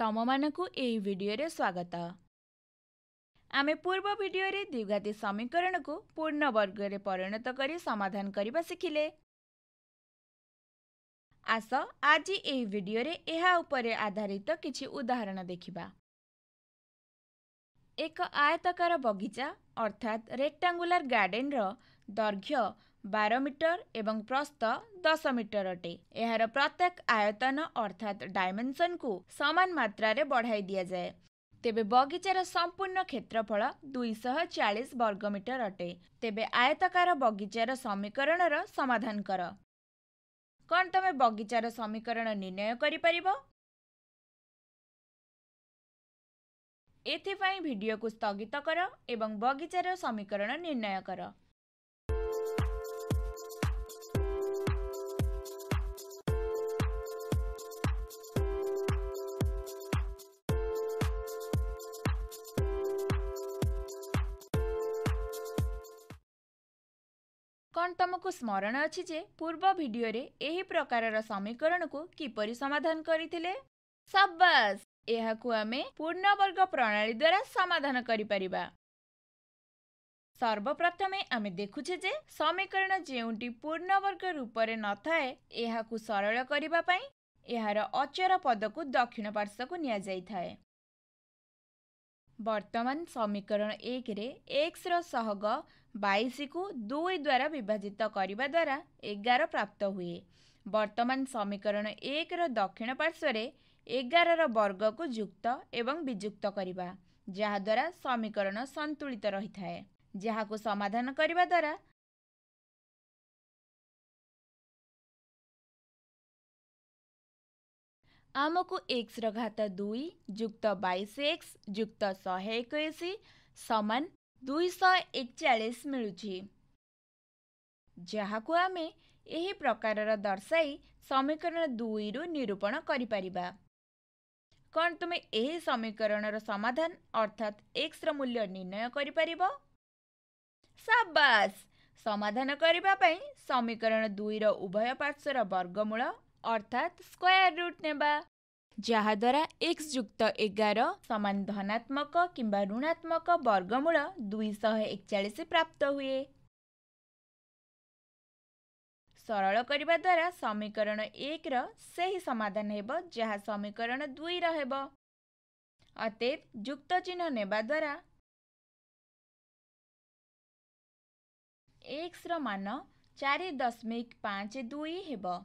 ତମମାନଙ୍କୁ ଏହି ଭିଡ଼ିଓରେ ସ୍ୱାଗତ ଆମେ ପୂର୍ବ ଭିଡ଼ିଓରେ ଦ୍ୱିଘାତୀ ସମୀକରଣକୁ ପୂର୍ଣ୍ଣ ବର୍ଗରେ ପରିଣତ କରି ସମାଧାନ କରିବା ଶିଖିଲେ ଆସ ଆଜି ଏହି ଭିଡ଼ିଓରେ ଏହା ଉପରେ ଆଧାରିତ କିଛି ଉଦାହରଣ ଦେଖିବା ଏକ ଆୟତକାର ବଗିଚା ଅର୍ଥାତ୍ ରେକ୍ଟାଙ୍ଗୁଲାର ଗାର୍ଡେନ୍ର ଦୈର୍ଘ୍ୟ ବାର ମିଟର ଏବଂ ପ୍ରସ୍ତ ଦଶ ମିଟର ଅଟେ ଏହାର ପ୍ରତ୍ୟେକ ଆୟତନ ଅର୍ଥାତ୍ ଡାଇମେନ୍ସନକୁ ସମାନ ମାତ୍ରାରେ ବଢ଼ାଇ ଦିଆଯାଏ ତେବେ ବଗିଚାର ସମ୍ପୂର୍ଣ୍ଣ କ୍ଷେତ୍ରଫଳ ଦୁଇଶହ ଚାଳିଶ ବର୍ଗ ମିଟର ଅଟେ ତେବେ ଆୟତକାର ବଗିଚାର ସମୀକରଣର ସମାଧାନ କର କ'ଣ ତମେ ବଗିଚାର ସମୀକରଣ ନିର୍ଣ୍ଣୟ କରିପାରିବ ଏଥିପାଇଁ ଭିଡ଼ିଓକୁ ସ୍ଥଗିତ କର ଏବଂ ବଗିଚାର ସମୀକରଣ ନିର୍ଣ୍ଣୟ କର କ'ଣ ତୁମକୁ ସ୍ମରଣ ଅଛି ଯେ ପୂର୍ବ ଭିଡିଓରେ ଏହି ପ୍ରକାରର ସମୀକରଣକୁ କିପରି ସମାଧାନ କରିଥିଲେ ସବାସ ଏହାକୁ ଆମେ ପୂର୍ଣ୍ଣବର୍ଗ ପ୍ରଣାଳୀ ଦ୍ୱାରା ସମାଧାନ କରିପାରିବା ସର୍ବପ୍ରଥମେ ଆମେ ଦେଖୁଛେ ଯେ ସମୀକରଣ ଯେଉଁଟି ପୂର୍ଣ୍ଣବର୍ଗ ରୂପରେ ନଥାଏ ଏହାକୁ ସରଳ କରିବା ପାଇଁ ଏହାର ଅଚର ପଦକୁ ଦକ୍ଷିଣ ପାର୍ଶ୍ୱକୁ ନିଆଯାଇଥାଏ ବର୍ତ୍ତମାନ ସମୀକରଣ ଏକରେ ଏକ୍ସର ସହଗ ବାଇଶକୁ ଦୁଇ ଦ୍ୱାରା ବିଭାଜିତ କରିବା ଦ୍ୱାରା ଏଗାର ପ୍ରାପ୍ତ ହୁଏ ବର୍ତ୍ତମାନ ସମୀକରଣ ଏକର ଦକ୍ଷିଣ ପାର୍ଶ୍ୱରେ ଏଗାରର ବର୍ଗକୁ ଯୁକ୍ତ ଏବଂ ବିଯୁକ୍ତ କରିବା ଯାହାଦ୍ୱାରା ସମୀକରଣ ସନ୍ତୁଳିତ ରହିଥାଏ ଯାହାକୁ ସମାଧାନ କରିବା ଦ୍ୱାରା ଆମକୁ ଏକ୍ସର ଘାତ ଦୁଇ ଯୁକ୍ତ ବାଇଶ ଏକ୍ସ ଯୁକ୍ତ ଶହେ ଏକୋଇଶ ସମାନ ଦୁଇଶହ ଏକଚାଳିଶ ମିଳୁଛି ଯାହାକୁ ଆମେ ଏହି ପ୍ରକାରର ଦର୍ଶାଇ ସମୀକରଣ ଦୁଇରୁ ନିରୂପଣ କରିପାରିବା କ'ଣ ତୁମେ ଏହି ସମୀକରଣର ସମାଧାନ ଅର୍ଥାତ୍ ଏକ୍ସର ମୂଲ୍ୟ ନିର୍ଣ୍ଣୟ କରିପାରିବ ସାବାସ ସମାଧାନ କରିବା ପାଇଁ ସମୀକରଣ ଦୁଇର ଉଭୟ ପାର୍ଶ୍ୱର ବର୍ଗମୂଳ अर्थात स्क्वायर रूट नेबा जहा द्वारा x जुक्त 11 समान धनात्मक किबा ऋणात्मक वर्गमूल 241 प्राप्त हुए सरल करबा द्वारा समीकरण 1 र सही समाधान हेबा जहा समीकरण 2 रहेबो अतएव जुक्त चिन्ह नेबा द्वारा x र मान 4.52 हेबो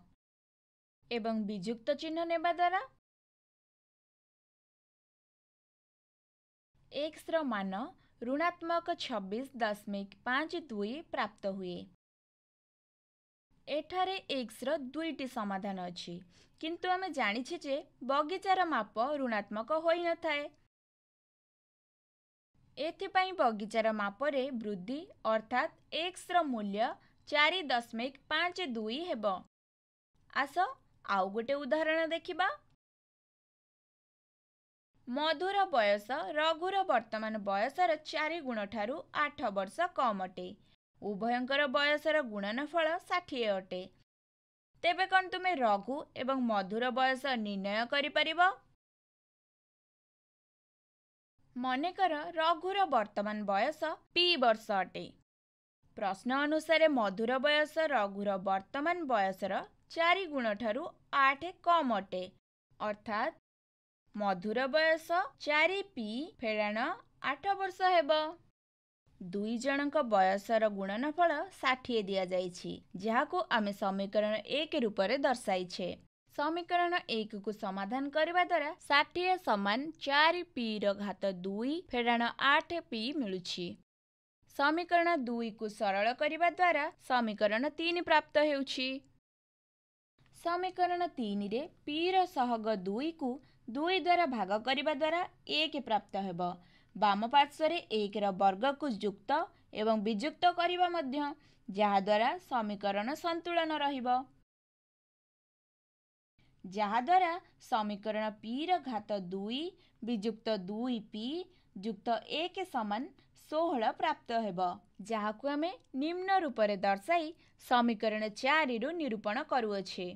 ଏବଂ ବିଯୁକ୍ତ ଚିହ୍ନ ନେବା ଦ୍ୱାରା ଏକ୍ସର ମାନ ଋଣାତ୍ମକ ଛବିଶ ଦଶମିକ ପାଞ୍ଚ ଦୁଇ ପ୍ରାପ୍ତ ହୁଏ ଏଠାରେ ଏକ୍ସର ଦୁଇଟି ସମାଧାନ ଅଛି କିନ୍ତୁ ଆମେ ଜାଣିଛେ ଯେ ବଗିଚାର ମାପ ଋଣାତ୍ମକ ହୋଇନଥାଏ ଏଥିପାଇଁ ବଗିଚାର ମାପରେ ବୃଦ୍ଧି ଅର୍ଥାତ୍ ଏକ୍ସର ମୂଲ୍ୟ ଚାରି ଦଶମିକ ପାଞ୍ଚ ଦୁଇ ହେବ ଆସ ଆଉ ଗୋଟେ ଉଦାହରଣ ଦେଖିବା ମଧୁର ବୟସ ରଘୁର ବର୍ତ୍ତମାନ ବୟସର ଚାରି ଗୁଣ ଠାରୁ ଆଠ ବର୍ଷ କମ୍ ଅଟେ ଉଭୟଙ୍କର ବୟସର ଗୁଣନ ଫଳ ଷାଠିଏ ଅଟେ ତେବେ କ'ଣ ତୁମେ ରଘୁ ଏବଂ ମଧୁର ବୟସ ନିର୍ଣ୍ଣୟ କରିପାରିବ ମନେକର ରଘୁର ବର୍ତ୍ତମାନ ବୟସ ପି ବର୍ଷ ଅଟେ ପ୍ରଶ୍ନ ଅନୁସାରେ ମଧୁର ବୟସ ରଘୁର ବର୍ତ୍ତମାନ ବୟସର ଚାରି ଗୁଣଠାରୁ ଆଠ କମ୍ ଅଟେ ଅର୍ଥାତ୍ ମଧୁର ବୟସ ଚାରି ପି ଫେଡ଼ାଣ ଆଠ ବର୍ଷ ହେବ ଦୁଇ ଜଣଙ୍କ ବୟସର ଗୁଣନଫଳ ଷାଠିଏ ଦିଆଯାଇଛି ଯାହାକୁ ଆମେ ସମୀକରଣ ଏକ ରୂପରେ ଦର୍ଶାଇଛେ ସମୀକରଣ ଏକକୁ ସମାଧାନ କରିବା ଦ୍ୱାରା ଷାଠିଏ ସମାନ ଚାରି ପିର ଘାତ ଦୁଇ ଫେଡ଼ାଣ ଆଠ ପି ମିଳୁଛି ସମୀକରଣ ଦୁଇକୁ ସରଳ କରିବା ଦ୍ୱାରା ସମୀକରଣ ତିନି ପ୍ରାପ୍ତ ହେଉଛି ସମୀକରଣ ତିନିରେ ପିର ସହଗ ଦୁଇକୁ ଦୁଇ ଦ୍ୱାରା ଭାଗ କରିବା ଦ୍ୱାରା ଏକ ପ୍ରାପ୍ତ ହେବ ବାମ ପାର୍ଶ୍ୱରେ ଏକର ବର୍ଗକୁ ଯୁକ୍ତ ଏବଂ ବିଯୁକ୍ତ କରିବା ମଧ୍ୟ ଯାହାଦ୍ୱାରା ସମୀକରଣ ସନ୍ତୁଳନ ରହିବ ଯାହାଦ୍ୱାରା ସମୀକରଣ ପିର ଘାତ ଦୁଇ ବିଯୁକ୍ତ ଦୁଇ ପି ଯୁକ୍ତ ଏକ ସମାନ ଷୋହଳ ପ୍ରାପ୍ତ ହେବ ଯାହାକୁ ଆମେ ନିମ୍ନ ରୂପରେ ଦର୍ଶାଇ ସମୀକରଣ ଚାରିରୁ ନିରୂପଣ କରୁଅଛେ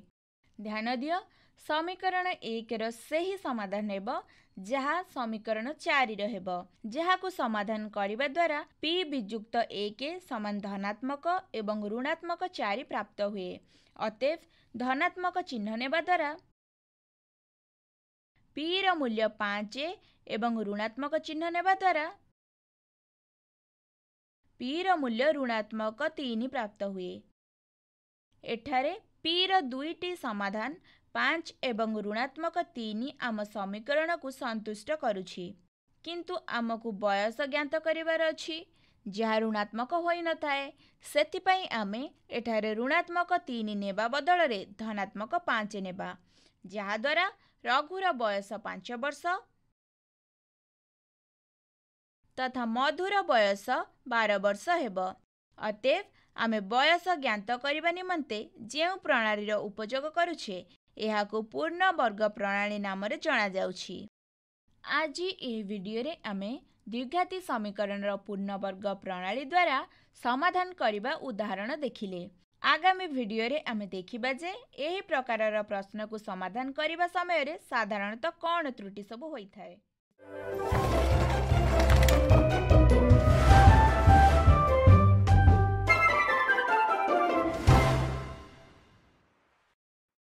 ଧ୍ୟାନ ଦିଅ ସମୀକରଣ ଏକର ସେହି ସମାଧାନ ହେବ ଯାହା ସମୀକରଣ ଚାରିର ହେବ ଯାହାକୁ ସମାଧାନ କରିବା ଦ୍ୱାରା ପି ବିଯୁକ୍ତ ଏକ ସମାନ ଧନାତ୍ମକ ଏବଂ ଋଣାତ୍ମକ ଚାରି ପ୍ରାପ୍ତ ହୁଏ ଅତେବ ଧନାତ୍ମକ ଚିହ୍ନ ନେବା ଦ୍ୱାରା ପିର ମୂଲ୍ୟ ପାଞ୍ଚ ଏବଂ ଋଣାତ୍ମକ ଚିହ୍ନ ନେବା ଦ୍ୱାରା ପିର ମୂଲ୍ୟ ଋଣାତ୍ମକ ତିନି ପ୍ରାପ୍ତ ହୁଏ ଏଠାରେ ପିର ଦୁଇଟି ସମାଧାନ ପାଞ୍ଚ ଏବଂ ଋଣାତ୍ମକ ତିନି ଆମ ସମୀକରଣକୁ ସନ୍ତୁଷ୍ଟ କରୁଛି କିନ୍ତୁ ଆମକୁ ବୟସ ଜ୍ଞାତ କରିବାର ଅଛି ଯାହା ଋଣାତ୍ମକ ହୋଇନଥାଏ ସେଥିପାଇଁ ଆମେ ଏଠାରେ ଋଣାତ୍ମକ ତିନି ନେବା ବଦଳରେ ଧନାତ୍ମକ ପାଞ୍ଚ ନେବା ଯାହାଦ୍ୱାରା ରଘୁର ବୟସ ପାଞ୍ଚ ବର୍ଷ ତଥା ମଧୁର ବୟସ ବାର ବର୍ଷ ହେବ ଅତେବ ଆମେ ବୟସ ଜ୍ଞାତ କରିବା ନିମନ୍ତେ ଯେଉଁ ପ୍ରଣାଳୀର ଉପଯୋଗ କରୁଛେ ଏହାକୁ ପୂର୍ଣ୍ଣବର୍ଗ ପ୍ରଣାଳୀ ନାମରେ ଜଣାଯାଉଛି ଆଜି ଏହି ଭିଡ଼ିଓରେ ଆମେ ଦୀର୍ଘାତୀ ସମୀକରଣର ପୂର୍ଣ୍ଣବର୍ଗ ପ୍ରଣାଳୀ ଦ୍ୱାରା ସମାଧାନ କରିବା ଉଦାହରଣ ଦେଖିଲେ ଆଗାମୀ ଭିଡ଼ିଓରେ ଆମେ ଦେଖିବା ଯେ ଏହି ପ୍ରକାରର ପ୍ରଶ୍ନକୁ ସମାଧାନ କରିବା ସମୟରେ ସାଧାରଣତଃ କ'ଣ ତ୍ରୁଟି ସବୁ ହୋଇଥାଏ